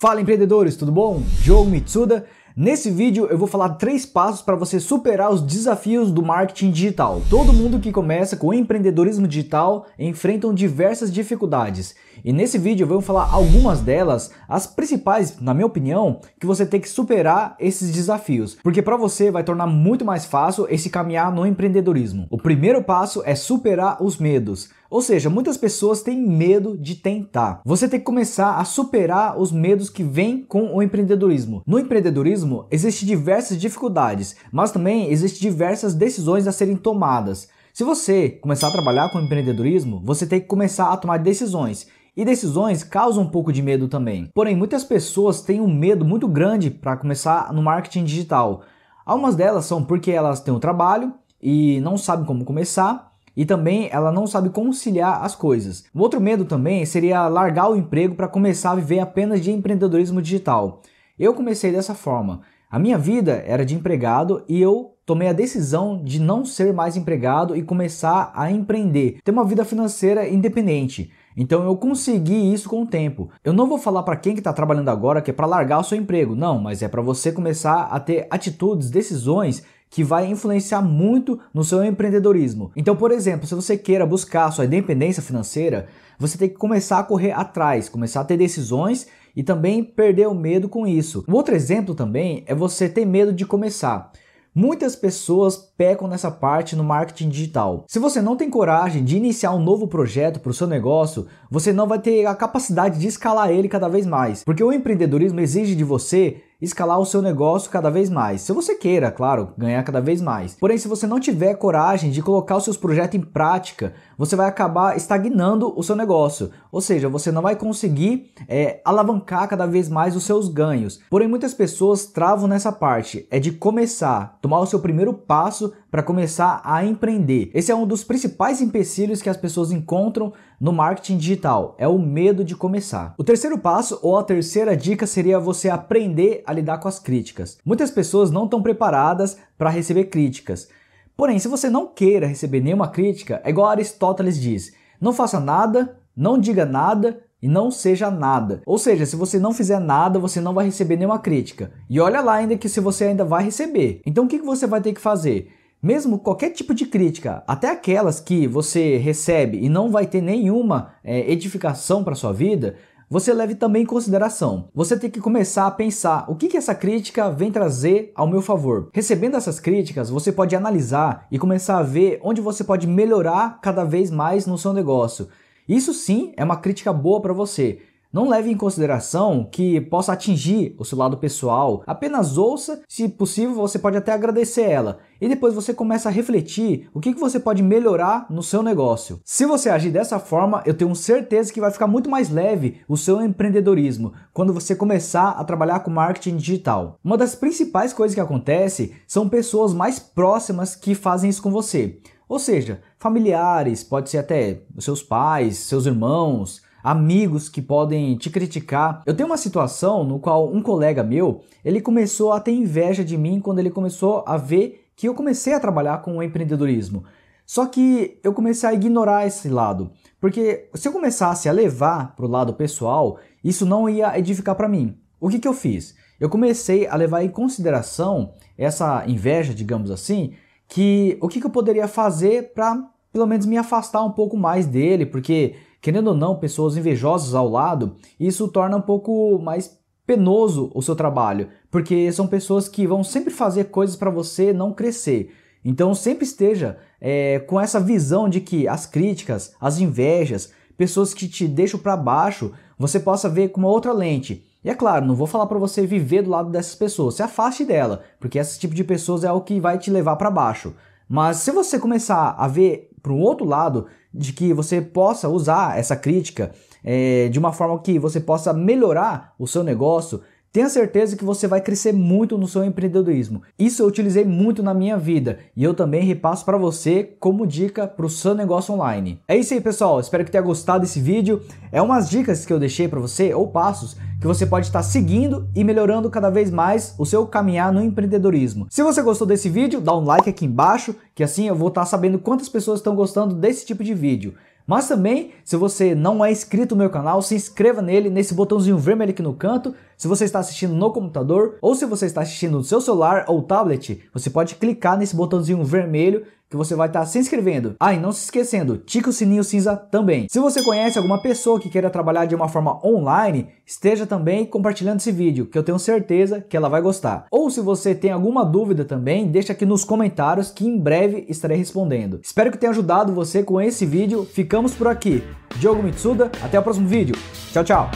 Fala empreendedores, tudo bom? Diogo Mitsuda. Nesse vídeo eu vou falar três passos para você superar os desafios do marketing digital. Todo mundo que começa com empreendedorismo digital enfrentam diversas dificuldades e nesse vídeo eu vou falar algumas delas, as principais, na minha opinião, que você tem que superar esses desafios, porque para você vai tornar muito mais fácil esse caminhar no empreendedorismo. O primeiro passo é superar os medos. Ou seja, muitas pessoas têm medo de tentar. Você tem que começar a superar os medos que vêm com o empreendedorismo. No empreendedorismo, existem diversas dificuldades, mas também existem diversas decisões a serem tomadas. Se você começar a trabalhar com empreendedorismo, você tem que começar a tomar decisões. E decisões causam um pouco de medo também. Porém, muitas pessoas têm um medo muito grande para começar no marketing digital. Algumas delas são porque elas têm um trabalho e não sabem como começar, e também ela não sabe conciliar as coisas. Um outro medo também seria largar o emprego para começar a viver apenas de empreendedorismo digital. Eu comecei dessa forma. A minha vida era de empregado e eu tomei a decisão de não ser mais empregado e começar a empreender, ter uma vida financeira independente. Então eu consegui isso com o tempo. Eu não vou falar para quem que está trabalhando agora que é para largar o seu emprego, não, mas é para você começar a ter atitudes, decisões que vai influenciar muito no seu empreendedorismo. Então, por exemplo, se você queira buscar sua independência financeira, você tem que começar a correr atrás, começar a ter decisões e também perder o medo com isso. Um outro exemplo também é você ter medo de começar. Muitas pessoas pecam nessa parte no marketing digital. Se você não tem coragem de iniciar um novo projeto para o seu negócio, você não vai ter a capacidade de escalar ele cada vez mais, porque o empreendedorismo exige de você escalar o seu negócio cada vez mais. Se você queira, claro, ganhar cada vez mais. Porém, se você não tiver coragem de colocar os seus projetos em prática, você vai acabar estagnando o seu negócio. Ou seja, você não vai conseguir é, alavancar cada vez mais os seus ganhos. Porém, muitas pessoas travam nessa parte. É de começar, tomar o seu primeiro passo para começar a empreender. Esse é um dos principais empecilhos que as pessoas encontram no marketing digital, é o medo de começar. O terceiro passo ou a terceira dica seria você aprender a lidar com as críticas. Muitas pessoas não estão preparadas para receber críticas. Porém, se você não queira receber nenhuma crítica, é igual Aristóteles diz: não faça nada, não diga nada, e não seja nada. Ou seja, se você não fizer nada, você não vai receber nenhuma crítica. E olha lá ainda que se você ainda vai receber. Então o que você vai ter que fazer? Mesmo qualquer tipo de crítica, até aquelas que você recebe e não vai ter nenhuma é, edificação para sua vida, você leve também em consideração. Você tem que começar a pensar o que, que essa crítica vem trazer ao meu favor. Recebendo essas críticas, você pode analisar e começar a ver onde você pode melhorar cada vez mais no seu negócio. Isso sim é uma crítica boa para você, não leve em consideração que possa atingir o seu lado pessoal, apenas ouça, se possível você pode até agradecer ela, e depois você começa a refletir o que você pode melhorar no seu negócio. Se você agir dessa forma, eu tenho certeza que vai ficar muito mais leve o seu empreendedorismo quando você começar a trabalhar com marketing digital. Uma das principais coisas que acontece são pessoas mais próximas que fazem isso com você. Ou seja, familiares, pode ser até seus pais, seus irmãos, amigos que podem te criticar. Eu tenho uma situação no qual um colega meu, ele começou a ter inveja de mim quando ele começou a ver que eu comecei a trabalhar com o empreendedorismo. Só que eu comecei a ignorar esse lado, porque se eu começasse a levar para o lado pessoal, isso não ia edificar para mim. O que, que eu fiz? Eu comecei a levar em consideração essa inveja, digamos assim, que o que, que eu poderia fazer para pelo menos me afastar um pouco mais dele, porque querendo ou não, pessoas invejosas ao lado, isso torna um pouco mais penoso o seu trabalho, porque são pessoas que vão sempre fazer coisas para você não crescer. Então sempre esteja é, com essa visão de que as críticas, as invejas, pessoas que te deixam para baixo, você possa ver com uma outra lente. E é claro, não vou falar para você viver do lado dessas pessoas, se afaste dela, porque esse tipo de pessoas é o que vai te levar para baixo. Mas se você começar a ver para um outro lado, de que você possa usar essa crítica é, de uma forma que você possa melhorar o seu negócio, Tenha certeza que você vai crescer muito no seu empreendedorismo. Isso eu utilizei muito na minha vida e eu também repasso para você como dica para o seu negócio online. É isso aí, pessoal. Espero que tenha gostado desse vídeo. É umas dicas que eu deixei para você ou passos que você pode estar seguindo e melhorando cada vez mais o seu caminhar no empreendedorismo. Se você gostou desse vídeo, dá um like aqui embaixo, que assim eu vou estar sabendo quantas pessoas estão gostando desse tipo de vídeo. Mas também, se você não é inscrito no meu canal, se inscreva nele nesse botãozinho vermelho aqui no canto se você está assistindo no computador ou se você está assistindo no seu celular ou tablet, você pode clicar nesse botãozinho vermelho que você vai estar se inscrevendo. Ah, e não se esquecendo, tique o sininho cinza também. Se você conhece alguma pessoa que queira trabalhar de uma forma online, esteja também compartilhando esse vídeo, que eu tenho certeza que ela vai gostar. Ou se você tem alguma dúvida também, deixa aqui nos comentários que em breve estarei respondendo. Espero que tenha ajudado você com esse vídeo. Ficamos por aqui. Diogo Mitsuda, até o próximo vídeo. Tchau, tchau.